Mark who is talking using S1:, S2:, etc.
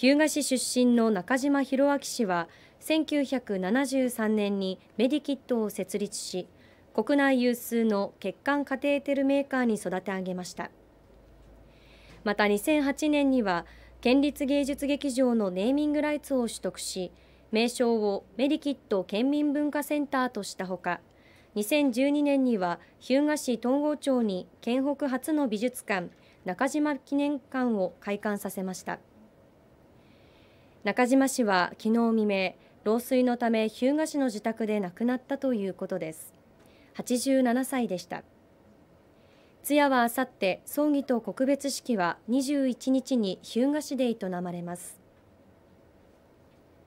S1: 日向市出身の中島博明氏は1973年にメディキットを設立し国内有数の血管カテーテルメーカーに育て上げましたまた2008年には県立芸術劇場のネーミングライツを取得し名称をメディキット県民文化センターとしたほか2012年には日向市東郷町に県北初の美術館中島記念館を開館させました。中島氏は昨日未明老衰のため日向市の自宅で亡くなったということです87歳でした通夜はあさって葬儀と告別式は21日に日向市で営まれます